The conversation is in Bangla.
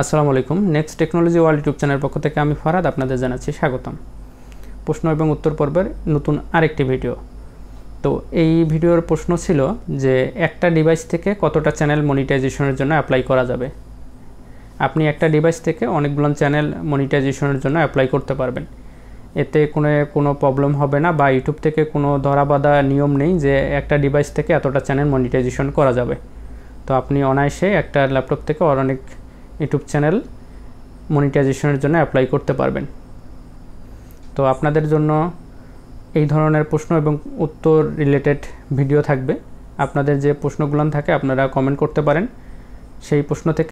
আসসালামু আলাইকুম Next Technology World YouTube channel পক্ষ থেকে আমি ফারাদ আপনাদের জানাচ্ছি স্বাগতম প্রশ্ন এবং উত্তর পর্বের নতুন আরেকটি ভিডিও তো এই ভিডিওর প্রশ্ন ছিল যে একটা ডিভাইস থেকে কতটা চ্যানেল মনিটাইজেশনের জন্য অ্যাপ্লাই করা যাবে আপনি একটা ডিভাইস থেকে অনেকগুলো চ্যানেল মনিটাইজেশনের জন্য অ্যাপ্লাই করতে পারবেন এতে কোনো কোনো প্রবলেম হবে না বা ইউটিউব থেকে কোনো ধরাবাধা নিয়ম নেই যে একটা ডিভাইস থেকে এতটা চ্যানেল মনিটাইজেশন করা যাবে তো আপনি অনায়াসে একটা ল্যাপটপ থেকে অনেক ইউটিউব চ্যানেল মনিটাইজেশনের জন্য অ্যাপ্লাই করতে পারবেন তো আপনাদের জন্য এই ধরনের প্রশ্ন এবং উত্তর রিলেটেড ভিডিও থাকবে আপনাদের যে প্রশ্নগুলো থাকে আপনারা কমেন্ট করতে পারেন সেই প্রশ্ন থেকে